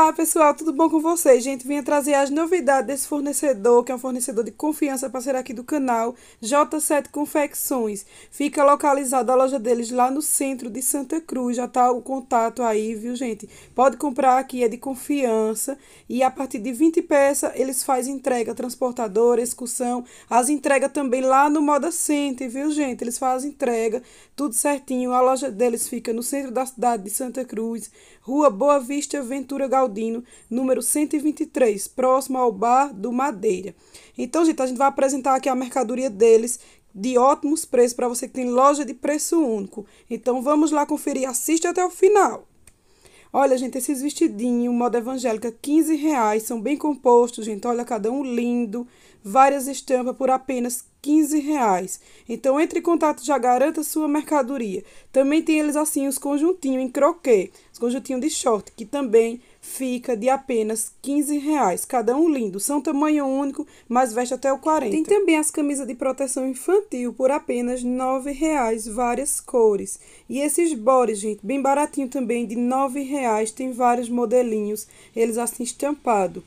Olá pessoal, tudo bom com vocês? Gente, vim trazer as novidades desse fornecedor, que é um fornecedor de confiança, para ser aqui do canal, J7 Confecções. Fica localizada a loja deles lá no centro de Santa Cruz, já tá o contato aí, viu gente? Pode comprar aqui, é de confiança, e a partir de 20 peças eles fazem entrega transportadora, excursão, as entregas também lá no Moda Center, viu gente? Eles fazem entrega, tudo certinho, a loja deles fica no centro da cidade de Santa Cruz, Rua Boa Vista Ventura Galvão. Geraldino, número 123, próximo ao bar do Madeira. Então, gente, a gente vai apresentar aqui a mercadoria deles de ótimos preços para você que tem loja de preço único. Então, vamos lá conferir, assiste até o final. Olha, gente, esses vestidinhos, moda evangélica, 15 reais, são bem compostos, gente. Olha, cada um lindo, várias estampas por apenas 15 reais. Então, entre em contato, já garanta sua mercadoria. Também tem eles assim, os conjuntinhos em croquet, os conjuntinhos de short, que também fica de apenas 15 reais. Cada um lindo, são tamanho único, mas veste até o 40. Tem também as camisas de proteção infantil por apenas 9 reais, várias cores. E esses bores, gente, bem baratinho também, de 9 reais, tem vários modelinhos, eles assim estampado.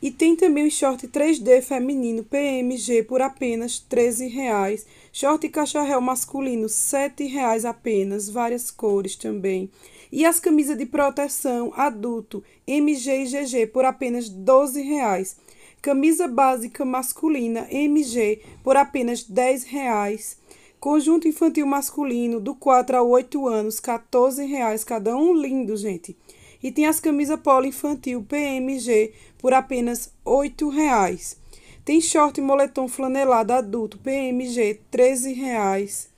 E tem também o short 3D feminino PMG por apenas 13 reais Short cacharel masculino 7 reais apenas, várias cores também. E as camisas de proteção adulto MG e GG por apenas R$ 12,00. Camisa básica masculina MG por apenas R$ 10,00. Conjunto infantil masculino do 4 a 8 anos, R$ 14,00 cada um, lindo, gente. E tem as camisas polo infantil PMG por apenas R$ 8,00. Tem short e moletom flanelado adulto PMG R$ 13,00.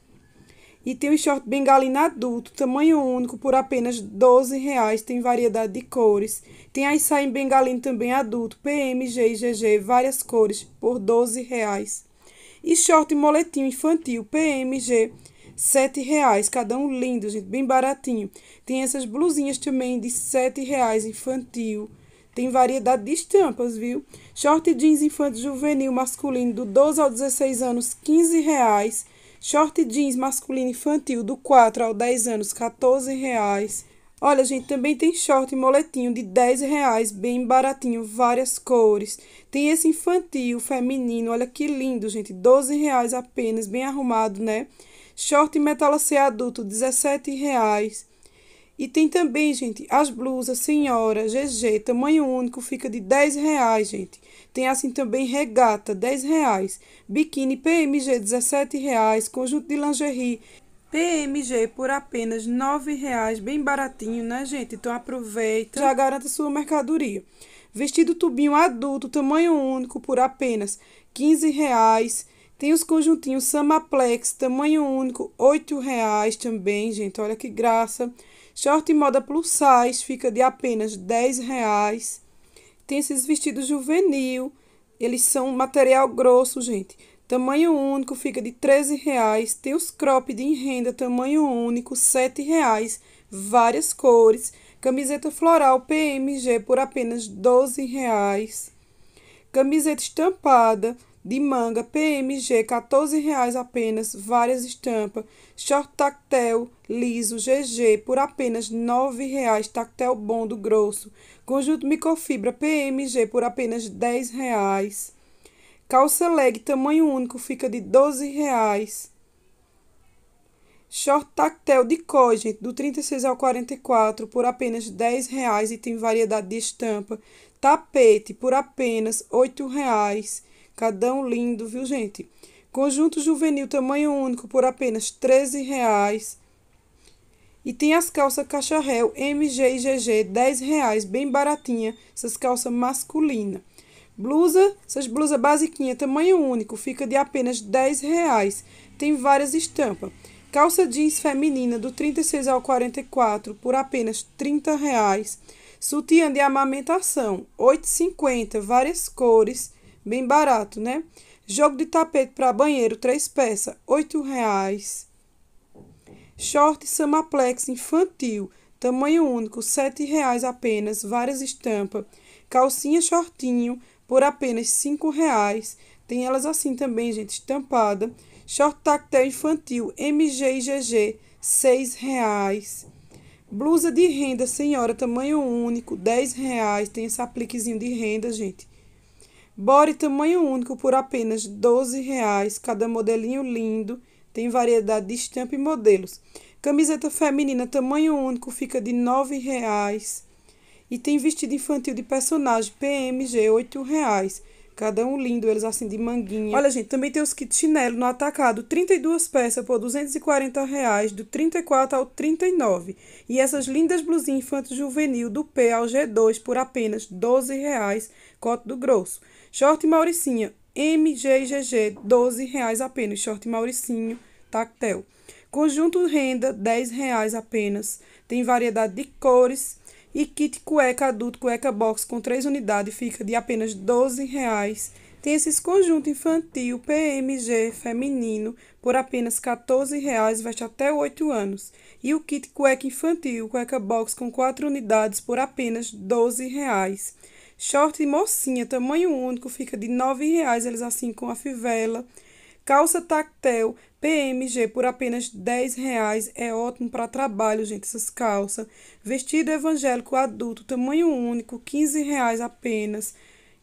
E tem o short bengalina adulto, tamanho único, por apenas R$ reais Tem variedade de cores. Tem a saia em bengalina também adulto, PM, G e GG, várias cores, por R$ reais E short e moletinho infantil, PM, G, R$ Cada um lindo, gente, bem baratinho. Tem essas blusinhas também de R$ reais infantil. Tem variedade de estampas, viu? Short jeans infantil juvenil masculino do 12 ao 16 anos, R$ 15,00 Short jeans masculino infantil do 4 ao 10 anos, R$ reais. Olha, gente, também tem short e moletinho de 10 reais, bem baratinho, várias cores. Tem esse infantil, feminino, olha que lindo, gente, 12 reais apenas, bem arrumado, né? Short metalacê adulto, 17 reais. E tem também, gente, as blusas Senhora, GG, tamanho único, fica de 10 reais, gente. Tem assim também regata, 10 reais. Biquíni PMG, 17 reais. Conjunto de lingerie PMG por apenas R$ reais bem baratinho, né, gente? Então aproveita, já garanta sua mercadoria. Vestido tubinho adulto, tamanho único, por apenas R$ reais Tem os conjuntinhos Samaplex, tamanho único, R$ reais também, gente. Olha que graça. Short moda plus size fica de apenas R$ reais Tem esses vestidos juvenil, eles são material grosso, gente. Tamanho único fica de R$ reais Tem os cropped em renda, tamanho único, R$ reais Várias cores. Camiseta floral PMG por apenas R$ reais Camiseta estampada, de manga PMG, R$ reais apenas, várias estampas, short tactel liso GG por apenas R$ 9,00, tactel bondo grosso, conjunto microfibra PMG por apenas R$ 10,00. Calça leg tamanho único fica de R$ 12,00. Short tactel de cor, gente, do 36 ao 44 por apenas R$ 10,00 e tem variedade de estampa. Tapete por apenas R$ 8,00 Cadão lindo, viu, gente? Conjunto juvenil tamanho único por apenas R$ reais. E tem as calças cacharel MG e GG, R$ reais, bem baratinha, essas calças masculina. Blusa, essas blusas basiquinha, tamanho único, fica de apenas R$ reais. Tem várias estampas. Calça jeans feminina do 36 ao 44 por apenas R$ reais. Sutiã de amamentação, 8,50, várias cores bem barato, né? Jogo de tapete para banheiro, três peças, oito reais Short Samaplex infantil, tamanho único, sete reais apenas, várias estampas. Calcinha shortinho por apenas cinco reais Tem elas assim também, gente, estampada. Short tactel infantil MG e GG, R$ Blusa de renda, senhora, tamanho único, dez reais Tem esse apliquezinho de renda, gente. Body tamanho único por apenas R$ reais. Cada modelinho lindo. Tem variedade de estampa e modelos. Camiseta feminina tamanho único fica de R$ reais E tem vestido infantil de personagem PMG R$ reais. Cada um lindo, eles assim de manguinha. Olha, gente, também tem os kits chinelo no atacado. 32 peças por 240 reais, do 34 ao 39. E essas lindas blusinhas infanto juvenil do P ao G2 por apenas 12 reais, coto do grosso. Short Mauricinha, MGGG, 12 reais apenas. Short Mauricinho, tactel. Conjunto renda, 10 reais apenas. Tem variedade de cores e kit cueca adulto cueca box com 3 unidades fica de apenas R$ 12,00. Tem esses conjunto infantil PMG feminino por apenas R$ 14,00, veste até 8 anos. E o kit cueca infantil cueca box com 4 unidades por apenas R$ 12,00. Short mocinha, tamanho único, fica de R$ 9,00, eles assim com a fivela. Calça tactel PMG por apenas 10 reais. É ótimo para trabalho, gente, essas calças. Vestido evangélico adulto, tamanho único, 15 reais apenas.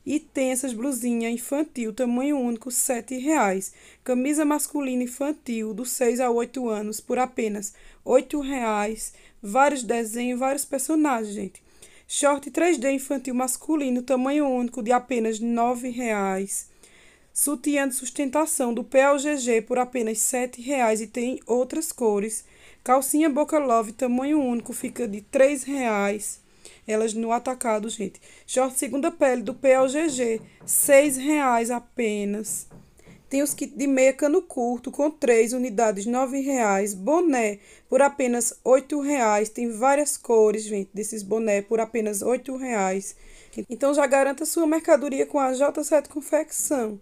E tem essas blusinhas infantil, tamanho único, R$ 7,00. Camisa masculina infantil, dos 6 a 8 anos, por apenas R$ 8,00. Vários desenhos, vários personagens, gente. Short 3D infantil masculino, tamanho único, de apenas R$ 9,00. Sutiã de sustentação do PLGG por apenas R$ 7,00 e tem outras cores. Calcinha Boca Love, tamanho único, fica de R$ 3,00. Elas no atacado, gente. Short segunda pele do PLGG, R$ 6,00 apenas. Tem os kits de meia cano curto com três unidades, R$ reais. Boné por apenas R$ reais. Tem várias cores, gente, desses boné por apenas R$ reais. Então já garanta sua mercadoria com a J7 Confecção.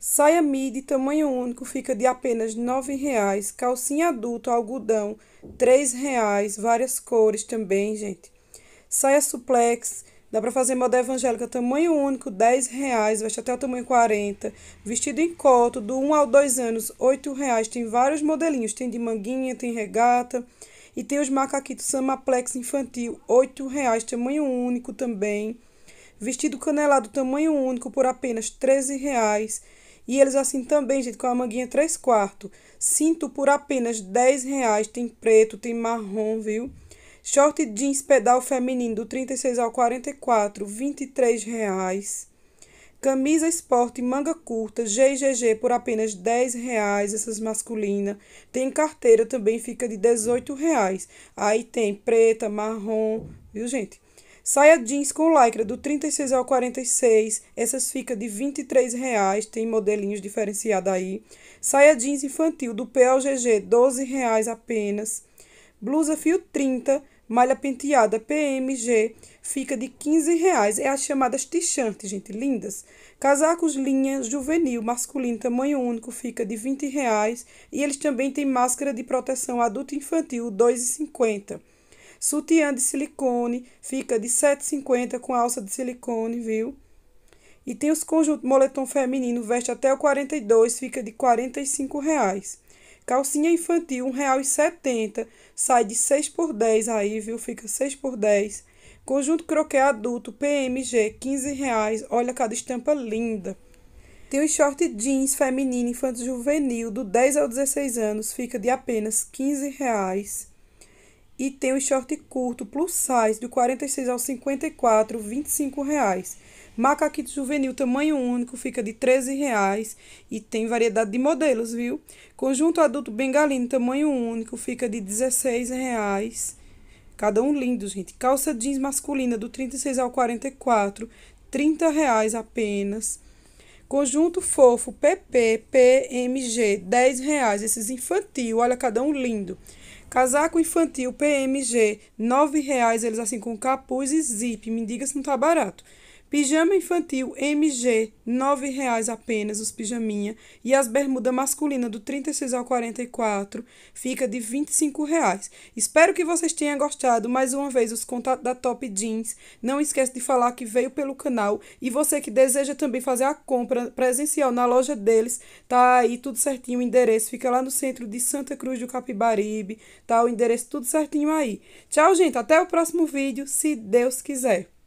Saia midi tamanho único fica de apenas R$ 9,00. Calcinha adulto algodão, R$ 3,00. Várias cores também, gente. Saia suplex, dá para fazer moda evangélica tamanho único, R$ 10,00. Veste até o tamanho 40. Vestido em coto, do 1 ao 2 anos, R$ 8,00. Tem vários modelinhos, tem de manguinha, tem regata. E tem os macaquitos Samaplex infantil, R$ 8,00. Tamanho único também. Vestido canelado tamanho único por apenas R$ 13,00. E eles assim também, gente, com a manguinha 3 quartos. Cinto por apenas 10 reais. Tem preto, tem marrom, viu? Short jeans pedal feminino do 36 ao 44, 23 reais. Camisa esporte manga curta GGG por apenas 10 reais, essas masculinas. Tem carteira também, fica de 18 reais. Aí tem preta, marrom, viu gente? Saia jeans com lycra do 36 ao 46, essas fica de R$ 23,00, tem modelinhos diferenciados aí. Saia jeans infantil do PLGG, R$ 12,00 apenas. Blusa fio 30, malha penteada PMG, fica de R$ 15,00. É as chamadas t gente, lindas. Casacos linha juvenil, masculino, tamanho único, fica de R$ 20,00. E eles também têm máscara de proteção adulto infantil, R$ 2,50. Sutiã de silicone, fica de 7,50 com alça de silicone, viu? E tem os conjuntos moletom feminino, veste até o 42, fica de R$ 45. Reais. Calcinha infantil, R$ 1,70, sai de 6 por 10 aí, viu? Fica 6 por 10. Conjunto croquet adulto, PMG, 15 reais. Olha cada estampa linda. Tem o short jeans feminino infanto juvenil do 10 ao 16 anos, fica de apenas 15 reais. E tem o short curto plus size do 46 ao 54, 25 reais. Macaquito juvenil tamanho único fica de 13 reais e tem variedade de modelos, viu? Conjunto adulto bengalino tamanho único fica de 16 reais. Cada um lindo, gente. Calça jeans masculina do 36 ao 44, 30 reais apenas. Conjunto fofo PP PMG, 10 reais. Esses infantil, olha cada um lindo. Casaco infantil PMG, R$ 9,00, eles assim com capuz e zip. Me diga se não tá barato. Pijama infantil MG, R$ 9,00 apenas os pijaminha. E as bermudas masculinas do 36 ao 44 fica de R$ 25,00. Espero que vocês tenham gostado. Mais uma vez, os contatos da Top Jeans. Não esquece de falar que veio pelo canal. E você que deseja também fazer a compra presencial na loja deles, tá aí tudo certinho o endereço. Fica lá no centro de Santa Cruz do Capibaribe, tá o endereço tudo certinho aí. Tchau, gente. Até o próximo vídeo, se Deus quiser.